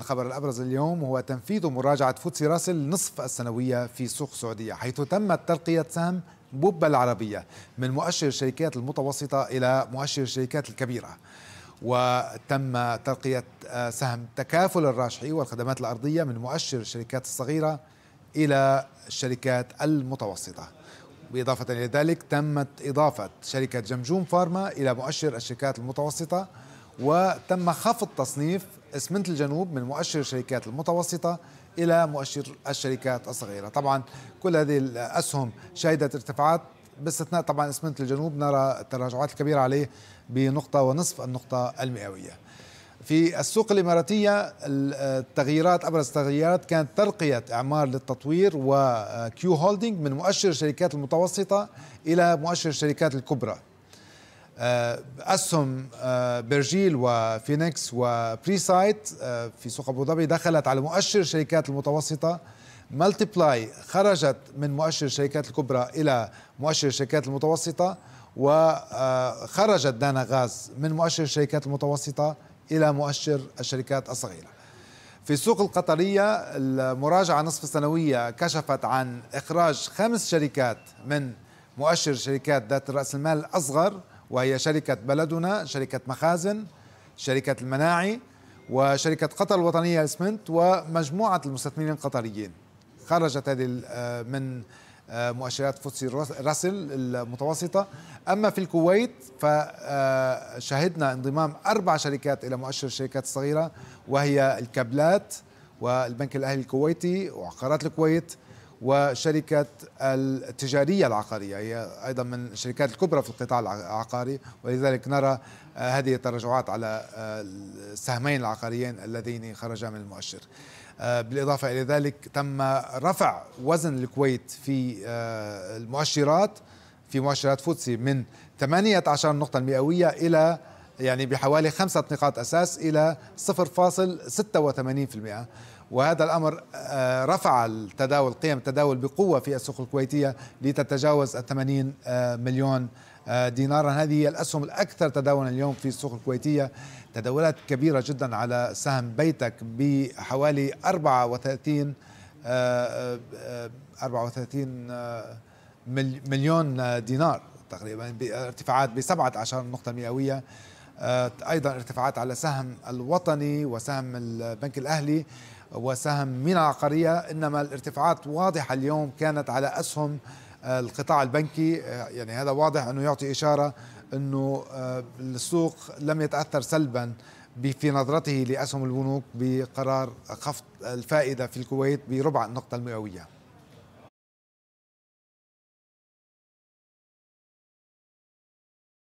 الخبر الأبرز اليوم هو تنفيذ مراجعة فوتسي راسل نصف السنوية في سوق السعودية حيث تمت ترقية سهم بوبا العربية من مؤشر الشركات المتوسطة إلى مؤشر الشركات الكبيرة وتم ترقية آه، سهم تكافل الراجحي والخدمات الأرضية من مؤشر الشركات الصغيرة إلى الشركات المتوسطة بإضافة إلى ذلك تمت إضافة شركة جمجوم فارما إلى مؤشر الشركات المتوسطة وتم خفض تصنيف اسمنت الجنوب من مؤشر الشركات المتوسطة إلى مؤشر الشركات الصغيرة طبعا كل هذه الأسهم شهدت ارتفاعات باستثناء طبعا اسمنت الجنوب نرى التراجعات الكبيرة عليه بنقطة ونصف النقطة المئوية في السوق الإماراتية التغييرات أبرز التغييرات كانت ترقية أعمار للتطوير وكيو هولدينج من مؤشر الشركات المتوسطة إلى مؤشر الشركات الكبرى آه، اسهم آه، برجيل وفينيكس وبريسايت آه، في سوق ابو ظبي دخلت على مؤشر الشركات المتوسطه مالتيبلاي خرجت من مؤشر الشركات الكبرى الى مؤشر الشركات المتوسطه وخرجت دانا غاز من مؤشر الشركات المتوسطه الى مؤشر الشركات الصغيره في السوق القطريه المراجعه نصف السنويه كشفت عن اخراج خمس شركات من مؤشر شركات ذات الراس المال الاصغر وهي شركة بلدنا شركة مخازن شركة المناعي وشركة قطر الوطنية اسمنت ومجموعة المستثمرين القطريين خرجت هذه آه، من آه، مؤشرات فوتسي راسل المتوسطة أما في الكويت فشهدنا آه، انضمام أربع شركات إلى مؤشر الشركات الصغيرة وهي الكابلات والبنك الأهلي الكويتي وعقارات الكويت وشركة التجارية العقارية هي أيضا من الشركات الكبرى في القطاع العقاري ولذلك نرى آه، هذه التراجعات على آه، السهمين العقاريين اللذين خرجا من المؤشر آه، بالإضافة إلى ذلك تم رفع وزن الكويت في المؤشرات في مؤشرات فوتسي من 18 نقطة مئوية إلى يعني بحوالي خمسة نقاط أساس إلى 0.86% وهذا الأمر آه، رفع التداول قيم التداول بقوة في السوق الكويتية لتتجاوز 80 آه، مليون آه، دينارا هذه هي الأسهم الأكثر تداولا اليوم في السوق الكويتية تداولات كبيرة جدا على سهم بيتك بحوالي 34 34 مليون دينار تقريبا بارتفاعات ب 17 نقطة مئوية أيضا ارتفاعات على سهم الوطني وسهم البنك الأهلي وسهم من العقارية إنما الارتفاعات واضحة اليوم كانت على أسهم آه، القطاع البنكي آه، يعني هذا واضح أنه يعطي إشارة أنه آه، السوق لم يتأثر سلبا في نظرته لأسهم البنوك بقرار خفض الفائدة في الكويت بربع النقطة المئوية